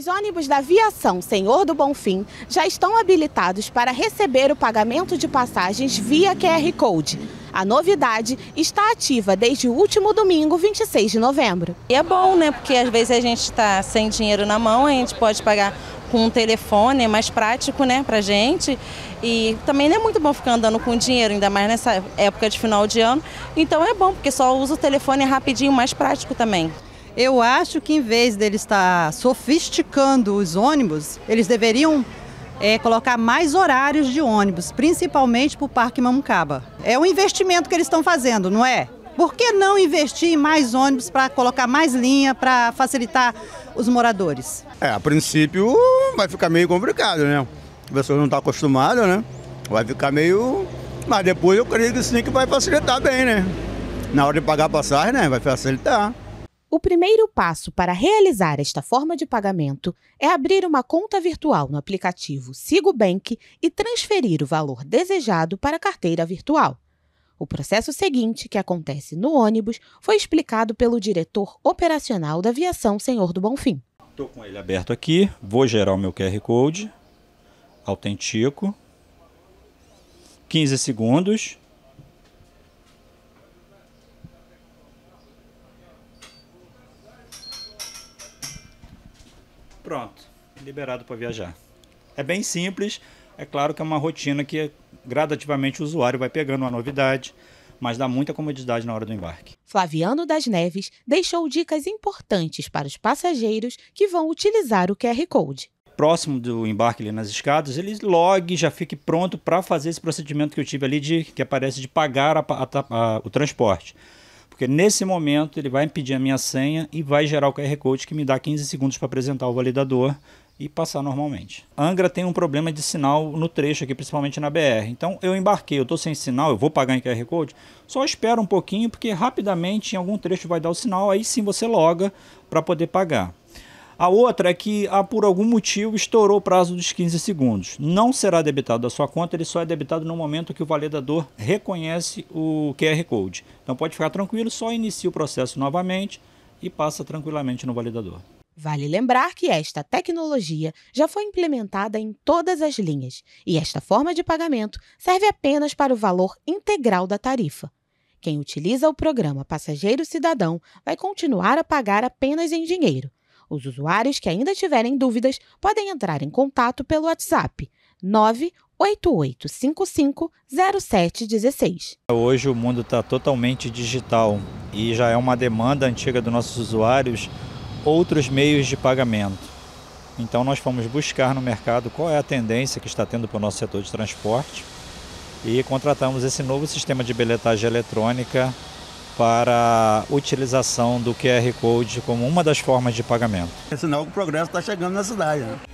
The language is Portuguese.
Os ônibus da Viação Senhor do Bonfim já estão habilitados para receber o pagamento de passagens via QR Code. A novidade está ativa desde o último domingo, 26 de novembro. E é bom, né? Porque às vezes a gente está sem dinheiro na mão, a gente pode pagar com um telefone, é mais prático, né, pra gente. E também não é muito bom ficar andando com dinheiro, ainda mais nessa época de final de ano. Então é bom, porque só usa o telefone é rapidinho, mais prático também. Eu acho que em vez dele estar sofisticando os ônibus, eles deveriam é, colocar mais horários de ônibus, principalmente para o Parque Mamucaba. É um investimento que eles estão fazendo, não é? Por que não investir em mais ônibus para colocar mais linha, para facilitar os moradores? É, a princípio vai ficar meio complicado, né? A pessoa não está acostumada, né? Vai ficar meio. Mas depois eu creio que sim que vai facilitar bem, né? Na hora de pagar a passagem, né? Vai facilitar. O primeiro passo para realizar esta forma de pagamento é abrir uma conta virtual no aplicativo SigoBank e transferir o valor desejado para a carteira virtual. O processo seguinte, que acontece no ônibus, foi explicado pelo diretor operacional da aviação, senhor do Bonfim. Estou com ele aberto aqui, vou gerar o meu QR Code, autentico, 15 segundos, pronto, liberado para viajar. É bem simples, é claro que é uma rotina que gradativamente o usuário vai pegando uma novidade, mas dá muita comodidade na hora do embarque. Flaviano das Neves deixou dicas importantes para os passageiros que vão utilizar o QR Code. Próximo do embarque ali nas escadas, ele logue, já fique pronto para fazer esse procedimento que eu tive ali de que aparece de pagar a, a, a, o transporte. Porque nesse momento ele vai pedir a minha senha e vai gerar o QR Code que me dá 15 segundos para apresentar o validador e passar normalmente. Angra tem um problema de sinal no trecho aqui, principalmente na BR. Então eu embarquei, eu estou sem sinal, eu vou pagar em QR Code, só espera um pouquinho porque rapidamente em algum trecho vai dar o sinal, aí sim você loga para poder pagar. A outra é que, ah, por algum motivo, estourou o prazo dos 15 segundos. Não será debitado da sua conta, ele só é debitado no momento que o validador reconhece o QR Code. Então pode ficar tranquilo, só inicia o processo novamente e passa tranquilamente no validador. Vale lembrar que esta tecnologia já foi implementada em todas as linhas e esta forma de pagamento serve apenas para o valor integral da tarifa. Quem utiliza o programa Passageiro Cidadão vai continuar a pagar apenas em dinheiro, os usuários que ainda tiverem dúvidas podem entrar em contato pelo WhatsApp 988550716. Hoje o mundo está totalmente digital e já é uma demanda antiga dos nossos usuários outros meios de pagamento. Então nós fomos buscar no mercado qual é a tendência que está tendo para o nosso setor de transporte e contratamos esse novo sistema de bilhetagem eletrônica para a utilização do QR Code como uma das formas de pagamento. É sinal que o progresso está chegando na cidade. Né?